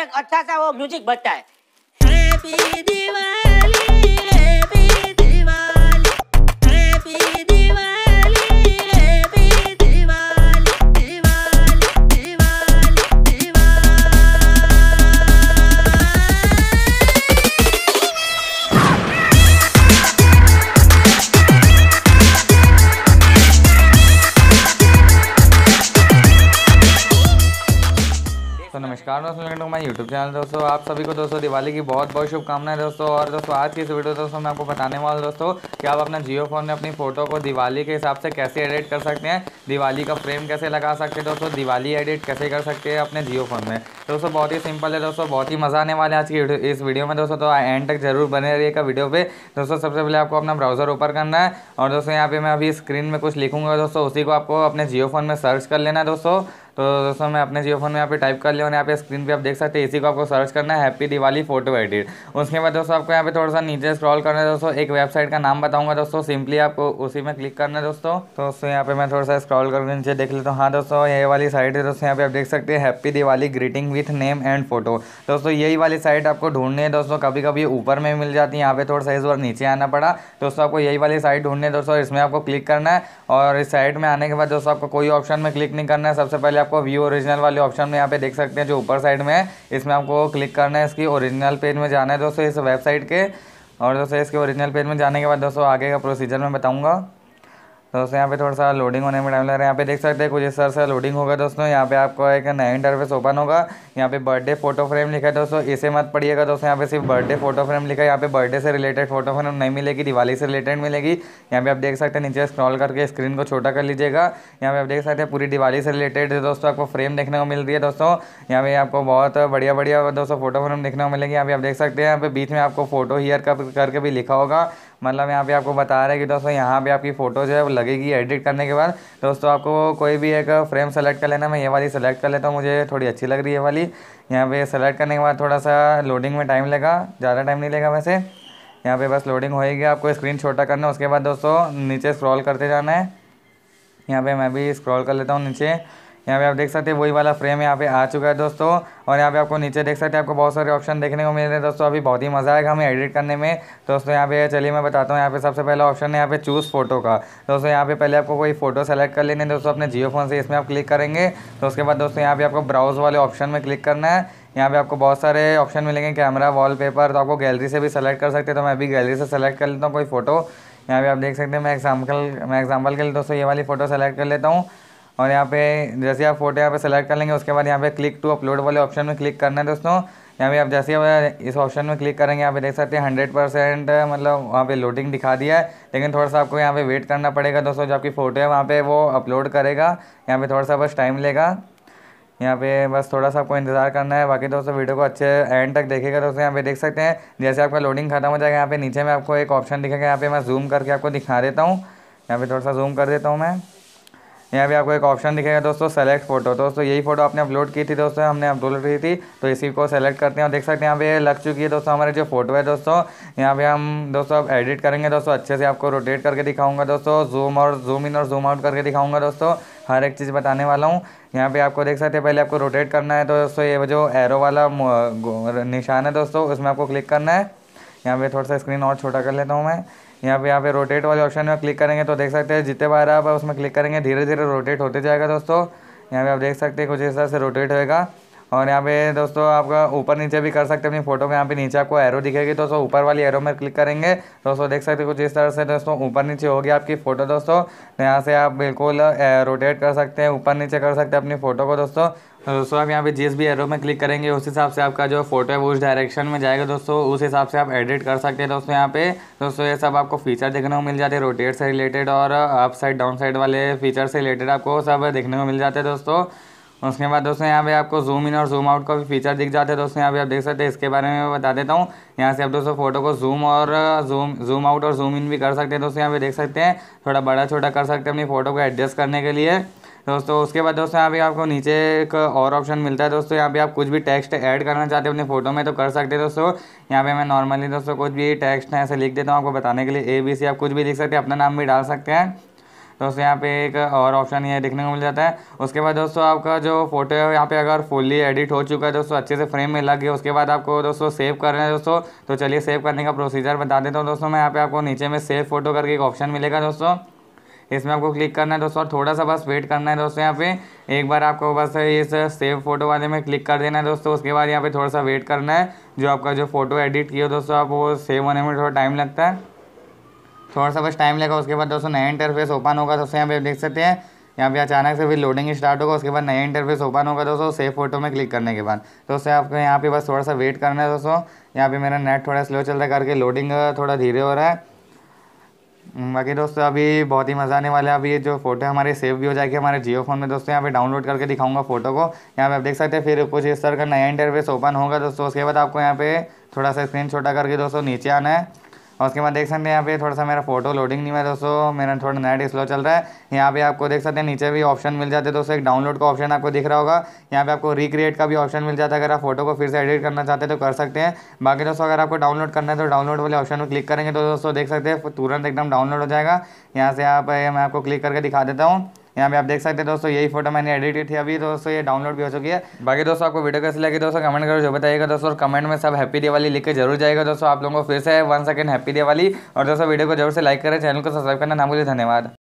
एक अच्छा सा वो म्यूजिक बजता है तो नमस्कार दोस्तों वेलकम मैं यूट्यूब चैनल दोस्तों आप सभी को दोस्तों दिवाली की बहुत बहुत शुभकामनाएं दोस्तों और दोस्तों आज की इस वीडियो दोस्तों मैं आपको बताने वाला दोस्तों कि आप अपना जियो फोन में अपनी फ़ोटो को दिवाली के हिसाब से कैसे एडिट कर सकते हैं दिवाली का फ्रेम कैसे लगा सकते हैं दोस्तों दिवाली एडिट कैसे कर सकते हैं अपने जियो फोन में दोस्तों बहुत ही सिंपल है दोस्तों बहुत ही मज़ा आने वाला है आज की इस वीडियो में दोस्तों तो एंड तक जरूर बने रहिएगा वीडियो पर दोस्तों सबसे पहले आपको अपना ब्राउज़र ओपन करना है और दोस्तों यहाँ पर मैं अभी स्क्रीन में कुछ लिखूंगा दोस्तों उसी को आपको अपने जियो फोन में सर्च कर लेना है दोस्तों तो दोस्तों मैं अपने जियो फोन में यहाँ पे टाइप कर लिया और यहाँ पे स्क्रीन पे आप देख सकते हैं इसी को आपको सर्च करना है हैप्पी दिवाली फोटो एडिट उसके बाद दोस्तों आपको यहाँ पे थोड़ा सा नीचे स्क्रॉल करना है दोस्तों एक वेबसाइट का नाम बताऊंगा दोस्तों सिंपली आपको उसी में क्लिक करना है दोस्तों तो दोस्तों यहाँ पे मैं थोड़ा सा स्क्रॉल करके नीचे देख लेता हूँ हाँ दोस्तों ये वाली साइट है दोस्तों यहाँ पे आप देख सकते हैं happy Diwali greeting with name and photo दोस्तों यही वाली साइट आपको ढूंढनी है दोस्तों कभी कभी ऊपर में मिल जाती है यहाँ पे थोड़ा सा इस बार नीचे आना पड़ा दोस्तों आपको यही वाली साइट ढूंढनी है दोस्तों इसमें आपको क्लिक करना है और इस साइट में आने के बाद दोस्तों आपको कोई ऑप्शन में क्लिक नहीं करना है सबसे पहले आपको व्यू ओरिजिनल वाले ऑप्शन में यहाँ पे देख सकते हैं जो ऊपर साइड में है इसमें आपको क्लिक करना है इसकी ओरिजिनल पेज में जाना है दोस्तों इस वेबसाइट के और दोस्तों इसके ओरिजिनल पेज में जाने के बाद दोस्तों आगे का प्रोसीजर मैं बताऊँगा दोस्तों यहाँ पे थोड़ा सा लोडिंग होने में टाइम लग रहा है यहाँ पे देख सकते हैं कुछ इस तरह से लोडिंग होगा दोस्तों यहाँ पे आपको एक नया इंटरफेस ओपन होगा यहाँ पे बर्थडे फोटो फ्रेम लिखा है दोस्तों इसे मत पढ़िएगा दोस्तों यहाँ पे सिर्फ बर्थडे फोटो फ्रेम लिखा है यहाँ पे बर्थडे से रिलेटेड फोटो फ्रेम नहीं मिलेगी दिवाली से रिलेटेड मिलेगी यहाँ पे आप देख सकते हैं नीचे स्क्रॉल करके स्क्रीन को छोटा कर लीजिएगा यहाँ पे आप देख सकते हैं पूरी दिवाली से रिलेटेड दोस्तों आपको फ्रेम देखने को मिल रही है दोस्तों यहाँ पे आपको बहुत बढ़िया बढ़िया दोस्तों फोटो फ्रेम देखने को मिलेगी यहाँ पे आप देख सकते हैं यहाँ पे बीच में आपको फोटो हेयर करके भी लिखा होगा मतलब यहाँ पे आपको बता रहे हैं कि दोस्तों यहाँ पे आपकी फ़ोटो जो है वो लगेगी एडिट करने के बाद दोस्तों आपको कोई भी एक फ्रेम सेलेक्ट कर लेना मैं ये वाली सेलेक्ट कर लेता हूँ मुझे थोड़ी अच्छी लग रही है वाली यहाँ पे सेलेक्ट करने के बाद थोड़ा सा लोडिंग में टाइम लगा ज़्यादा टाइम नहीं लेगा वैसे यहाँ पे बस लोडिंग होएगी आपको स्क्रीन छोटा करना उसके बाद दोस्तों नीचे स्क्रॉल करते जाना है यहाँ पर मैं भी स्क्रॉल कर लेता हूँ नीचे यहाँ पे आप देख सकते हैं वही वाला फ्रेम यहाँ पे आ चुका है दोस्तों और यहाँ पे आपको नीचे देख सकते हैं आपको बहुत सारे ऑप्शन देखने को मिल रहे हैं दोस्तों अभी बहुत ही मज़ा आएगा हमें एडिट करने में दोस्तों यहाँ पे चलिए मैं बताता हूँ यहाँ पे सबसे पहला ऑप्शन है यहाँ पे चूज़ फोटो का दोस्तों यहाँ पे पहले आपको कोई फोटो सेलेक्ट कर लेने दोस्तों अपने जियो फोन से इसमें आप क्लिक करेंगे तो उसके बाद दोस्तों यहाँ पे आपको ब्राउज वाले ऑप्शन में क्लिक करना है यहाँ पे आपको बहुत सारे ऑप्शन मिलेंगे कैमरा वॉलपेपर तो आपको गैलरी से भी सेलेक्ट कर सकते हैं तो मैं अभी गैलरी से सेलेक्ट कर लेता हूँ कोई फोटो यहाँ पे आप देख सकते हैं मैं एग्जाम्पल मैं एग्जाम्पल के लिए दोस्तों ये वाली फ़ोटो सेलेक्ट कर लेता हूँ और यहाँ पे जैसे आप फोटो यहाँ पे सेलेक्ट कर लेंगे उसके बाद यहाँ पे क्लिक टू अपलोड वाले ऑप्शन में क्लिक करना है दोस्तों यहाँ पे आप जैसे इस ऑप्शन में क्लिक करेंगे यहाँ पे देख सकते हैं हंड्रेड परसेंट मतलब वहाँ पे लोडिंग दिखा दिया है लेकिन थोड़ा सा आपको यहाँ पे वेट करना पड़ेगा दोस्तों जो आपकी फ़ोटो है वहाँ पे वो अपलोड करेगा यहाँ पर थोड़ा सा बस टाइम लेगा यहाँ पे बस थोड़ा सा आपको इंतज़ार करना है बाकी दोस्तों वीडियो को अच्छे एंड तक देखेगा दोस्तों यहाँ पे देख सकते हैं जैसे आपका लोडिंग खत्म हो जाएगा यहाँ पे नीचे में आपको एक ऑप्शन दिखेगा यहाँ पे मैं जूम करके आपको दिखा देता हूँ यहाँ पे थोड़ा सा जूम कर देता हूँ मैं यहाँ भी आपको एक ऑप्शन दिखेगा दोस्तों सेलेक्ट फोटो दोस्तों यही फोटो आपने अपलोड की थी दोस्तों हमने अपलोड की थी तो इसी को सेलेक्ट करते हैं और देख सकते हैं यहाँ पे लग चुकी है दोस्तों हमारे जो फोटो है दोस्तों यहाँ पे हम दोस्तों अब एडिट करेंगे दोस्तों अच्छे से आपको रोटेट करके दिखाऊंगा दोस्तों जूम और जूम इन और जूम आउट करके दिखाऊंगा दोस्तों हर एक चीज़ बताने वाला हूँ यहाँ पे आपको देख सकते हैं पहले आपको रोटेट करना है तो दोस्तों ये जो एरो वाला निशान है दोस्तों उसमें आपको क्लिक करना है यहाँ पे थोड़ा सा स्क्रीन और छोटा कर लेता हूँ मैं यहाँ पे यहाँ पे रोटेट वाले ऑप्शन में क्लिक करेंगे तो देख सकते हैं जितने बार आप उसमें क्लिक करेंगे धीरे धीरे रोटेट होते जाएगा दोस्तों यहाँ पे आप देख सकते हैं कुछ इस तरह से रोटेट होएगा और यहाँ पे दोस्तों आपका ऊपर नीचे भी कर सकते हैं अपनी फोटो में यहाँ पे नीचे आपको एरो दिखेगी दोस्तों ऊपर वाली एरो में क्लिक करेंगे दोस्तों देख सकते हैं कुछ इस तरह से दोस्तों ऊपर नीचे होगी आपकी फ़ोटो दोस्तों तो यहाँ से आप बिल्कुल रोटेट कर सकते हैं ऊपर नीचे कर सकते हैं अपनी फ़ोटो को दोस्तों तो दोस्तों आप यहाँ पे जिस भी एरो में क्लिक करेंगे उस हिसाब से आपका जो फोटो है वो उस डायरेक्शन में जाएगा दोस्तों उस हिसाब से आप एडिट कर सकते हैं दोस्तों यहाँ पे दोस्तों ये सब आपको फीचर देखने को मिल जाते हैं रोटेट से रिलेटेड और अप साइड डाउन साइड वाले फीचर से रिलेटेड आपको सब देखने को मिल जाते हैं दोस्तों उसके बाद दोस्तों यहाँ पे आपको जूम इन और जूम आउट का भी फीचर दिख जाता है दोस्तों यहाँ पे आप देख सकते हैं इसके बारे में बता देता हूँ यहाँ से आप दोस्तों फोटो को जूम और जूम जूम आउट और जूम इन भी कर सकते हैं दोस्तों यहाँ पे देख सकते हैं थोड़ा बड़ा छोटा कर सकते हैं अपनी फोटो को एडजस्ट करने के लिए दोस्तों उसके बाद दोस्तों यहाँ पे आपको नीचे एक और ऑप्शन मिलता है दोस्तों यहाँ पे आप कुछ भी टेक्स्ट ऐड करना चाहते हो अपने फोटो में तो कर सकते हैं दोस्तों यहाँ पे मैं नॉर्मली दोस्तों कुछ भी टेक्स्ट ऐसे लिख देता हूँ आपको बताने के लिए ए बी सी आप कुछ भी लिख सकते हैं अपना नाम भी डाल सकते हैं दोस्तों यहाँ पे एक और ऑप्शन ये देखने को मिल जाता है उसके बाद दोस्तों आपका जो फोटो है यहाँ पे अगर फुल्ली एडिट हो चुका है दोस्तों अच्छे से फ्रेम में लग गया उसके बाद आपको दोस्तों सेव करना है दोस्तों तो चलिए सेव करने का प्रोसीजर बता देता हूँ दोस्तों मैं यहाँ पे आपको नीचे में सेव फोटो करके एक ऑप्शन मिलेगा दोस्तों इसमें आपको क्लिक करना है दोस्तों और थोड़ा सा बस वेट करना है दोस्तों यहाँ पे एक बार आपको बस इस सेव फोटो वाले में क्लिक कर देना है दोस्तों उसके बाद यहाँ पे थोड़ा सा वेट करना है जो आपका जो फोटो एडिट किया दोस्तों आप वो सेव होने में थोड़ा टाइम लगता है थोड़ा सा बस टाइम लगेगा उसके बाद दोस्तों नया इंटरफेस ओपन होगा दोस्तों यहाँ पे देख सकते हैं यहाँ पे अचानक से फिर लोडिंग स्टार्ट होगा उसके बाद नया इंटरफेस ओपन होगा दोस्तों सेफ़ फोटो में क्लिक करने के बाद दोस्तों आपको यहाँ पे बस थोड़ा सा वेट करना है दोस्तों यहाँ पे मेरा नेट थोड़ा स्लो चल रहा है करके लोडिंग थोड़ा धीरे हो रहा है हम्म, बाकी दोस्तों अभी बहुत ही मज़ा आने वाला है अभी ये जो फोटो हमारे सेव भी हो जाएगी हमारे जियो फोन में दोस्तों यहाँ पे डाउनलोड करके दिखाऊंगा फोटो को यहाँ पे आप देख सकते हैं फिर कुछ इस तरह का नया इंटरफेस ओपन होगा दोस्तों उसके बाद आपको यहाँ पे थोड़ा सा स्क्रीन छोटा करके दोस्तों नीचे आना है और उसके बाद देख सकते हैं यहाँ पे थोड़ा सा मेरा फोटो लोडिंग नहीं हुआ दोस्तों मेरा थोड़ा नेट स्लो चल रहा है यहाँ पे आपको देख सकते हैं नीचे भी ऑप्शन मिल जाते हैं दोस्तों एक डाउनलोड का ऑप्शन आपको दिख रहा होगा यहाँ पे आपको रिक्रिएट का भी ऑप्शन मिल जाता है अगर आप फोटो को फिर से एडिट करना चाहते हैं तो कर सकते हैं बाकी दोस्तों अगर आपको डाउनलोड करना है तो डाउनलोड वाले ऑप्शन में क्लिक करेंगे तो दोस्तों देख सकते हैं तुरंत एकदम डाउनलोड हो जाएगा यहाँ से आप मैं आपको क्लिक करके दिखा देता हूँ यहाँ पे आप देख सकते हैं दोस्तों यही फोटो मैंने एडिट की थी अभी दोस्तों ये डाउनलोड भी हो चुकी है बाकी दोस्तों आपको वीडियो कैसे लगी दोस्तों कमेंट करो जो बताइएगा दोस्तों और कमेंट में सब हैप्पी दिवाली लिख के जरूर जाएगा दोस्तों आप लोगों को फिर से वन सेकंड हैप्पी दिवाली और दोस्तों वीडियो को जरूर से लाइक करें चैनल को सब्सक्राइब करना ना भूलिए धन्यवाद